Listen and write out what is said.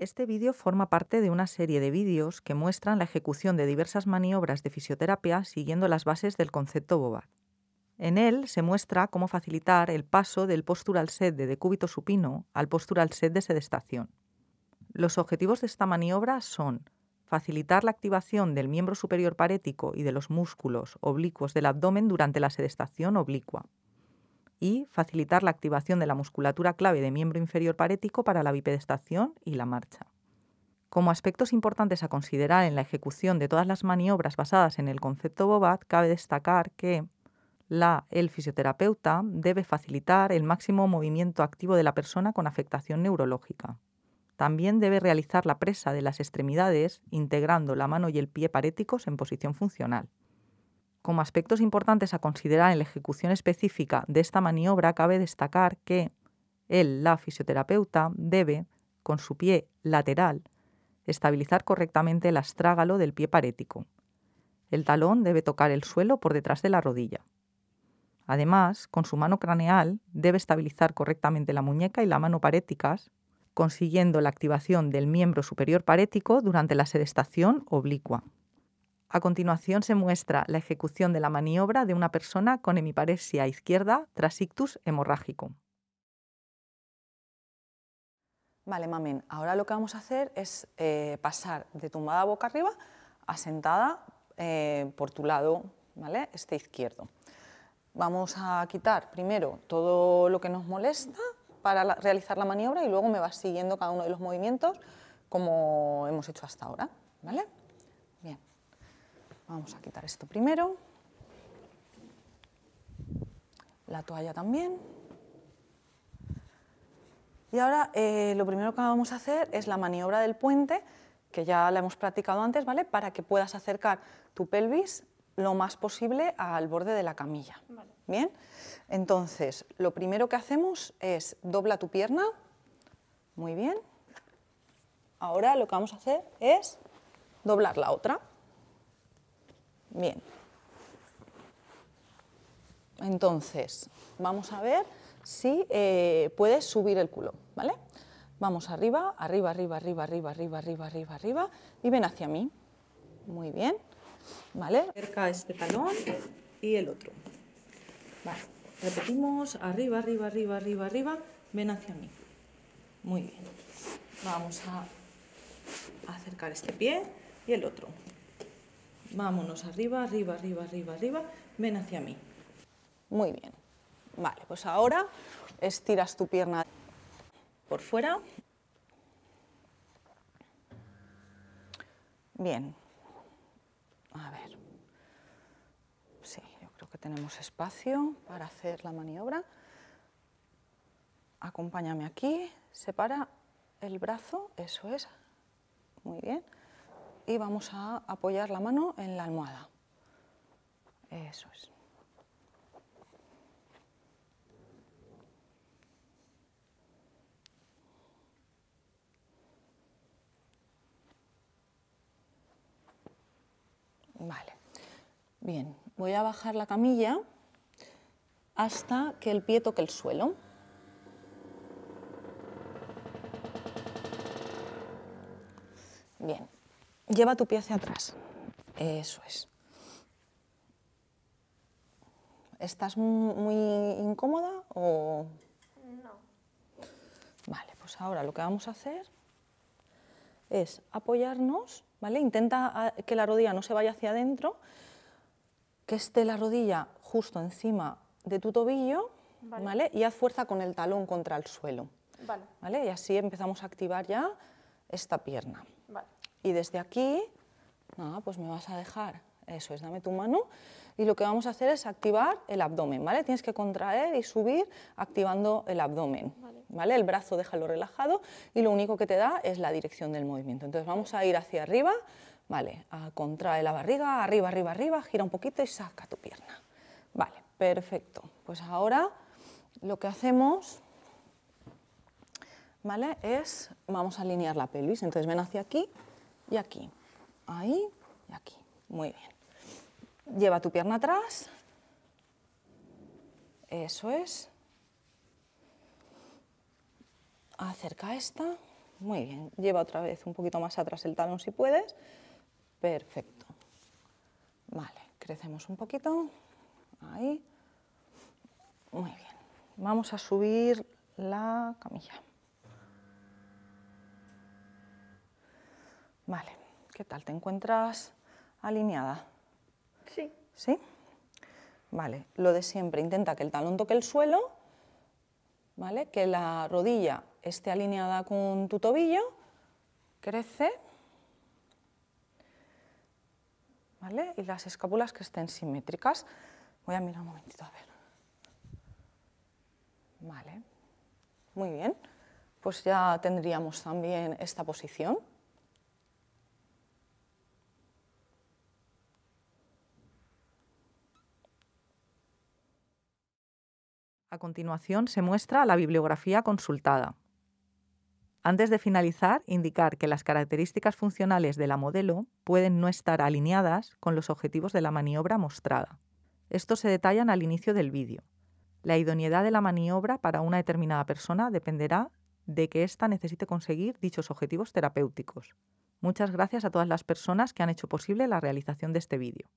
Este vídeo forma parte de una serie de vídeos que muestran la ejecución de diversas maniobras de fisioterapia siguiendo las bases del concepto BOBAT. En él se muestra cómo facilitar el paso del postural set de decúbito supino al postural set de sedestación. Los objetivos de esta maniobra son facilitar la activación del miembro superior parético y de los músculos oblicuos del abdomen durante la sedestación oblicua, y facilitar la activación de la musculatura clave de miembro inferior parético para la bipedestación y la marcha. Como aspectos importantes a considerar en la ejecución de todas las maniobras basadas en el concepto BOBAT, cabe destacar que la, el fisioterapeuta debe facilitar el máximo movimiento activo de la persona con afectación neurológica. También debe realizar la presa de las extremidades integrando la mano y el pie paréticos en posición funcional. Como aspectos importantes a considerar en la ejecución específica de esta maniobra, cabe destacar que él, la fisioterapeuta, debe, con su pie lateral, estabilizar correctamente el astrágalo del pie parético. El talón debe tocar el suelo por detrás de la rodilla. Además, con su mano craneal debe estabilizar correctamente la muñeca y la mano paréticas, consiguiendo la activación del miembro superior parético durante la sedestación oblicua. A continuación se muestra la ejecución de la maniobra de una persona con hemiparesia izquierda tras ictus hemorrágico. Vale, mamen, ahora lo que vamos a hacer es eh, pasar de tumbada boca arriba a sentada eh, por tu lado, Este izquierdo. Vamos a quitar primero todo lo que nos molesta para realizar la maniobra y luego me vas siguiendo cada uno de los movimientos como hemos hecho hasta ahora, ¿vale? Bien. Vamos a quitar esto primero. La toalla también. Y ahora eh, lo primero que vamos a hacer es la maniobra del puente, que ya la hemos practicado antes, ¿vale? Para que puedas acercar tu pelvis lo más posible al borde de la camilla. Bien, entonces lo primero que hacemos es dobla tu pierna, muy bien. Ahora lo que vamos a hacer es doblar la otra. Bien. Entonces, vamos a ver si puedes subir el culo, ¿vale? Vamos arriba, arriba, arriba, arriba, arriba, arriba, arriba, arriba, arriba, y ven hacia mí. Muy bien, ¿vale? Cerca este talón y el otro. Vale, repetimos, arriba, arriba, arriba, arriba, arriba, ven hacia mí. Muy bien. Vamos a acercar este pie y el otro. Vámonos arriba, arriba, arriba, arriba, arriba. Ven hacia mí. Muy bien. Vale, pues ahora estiras tu pierna por fuera. Bien. A ver. Sí, yo creo que tenemos espacio para hacer la maniobra. Acompáñame aquí. Separa el brazo, eso es. Muy bien y vamos a apoyar la mano en la almohada. Eso es. Vale. Bien, voy a bajar la camilla hasta que el pie toque el suelo. Bien, Lleva tu pie hacia atrás. Eso es. ¿Estás muy incómoda o...? No. Vale, pues ahora lo que vamos a hacer es apoyarnos, ¿vale? Intenta ah, que la rodilla no se vaya hacia adentro, que esté la rodilla justo encima de tu tobillo, ¿vale? Y haz fuerza con el talón contra el suelo. Vale. ¿Vale? Y así empezamos a activar ya esta pierna y desde aquí, pues me vas a dejar, eso es, dame tu mano, y lo que vamos a hacer es activar el abdomen, ¿vale? Tienes que contraer y subir activando el abdomen, ¿vale? El brazo déjalo relajado y lo único que te da es la dirección del movimiento. Entonces vamos a ir hacia arriba, ¿vale? A contrae la barriga, arriba, arriba, arriba, gira un poquito y saca tu pierna. Vale, perfecto. Pues ahora lo que hacemos... ¿Vale? Es, vamos a alinear la pelvis, entonces ven hacia aquí, y aquí. Ahí y aquí. Muy bien. Lleva tu pierna atrás. Eso es. Acerca esta. Muy bien. Lleva otra vez un poquito más atrás el talón si puedes. Perfecto. Vale. Crecemos un poquito. Ahí. Muy bien. Vamos a subir la camilla. Vale, ¿qué tal? ¿Te encuentras alineada? Sí. ¿Sí? Vale, lo de siempre, intenta que el talón toque el suelo, ¿vale? Que la rodilla esté alineada con tu tobillo, crece, ¿vale? Y las escápulas que estén simétricas. Voy a mirar un momentito, a ver. Vale, muy bien. Pues ya tendríamos también esta posición. A continuación se muestra la bibliografía consultada. Antes de finalizar, indicar que las características funcionales de la modelo pueden no estar alineadas con los objetivos de la maniobra mostrada. Estos se detallan al inicio del vídeo. La idoneidad de la maniobra para una determinada persona dependerá de que ésta necesite conseguir dichos objetivos terapéuticos. Muchas gracias a todas las personas que han hecho posible la realización de este vídeo.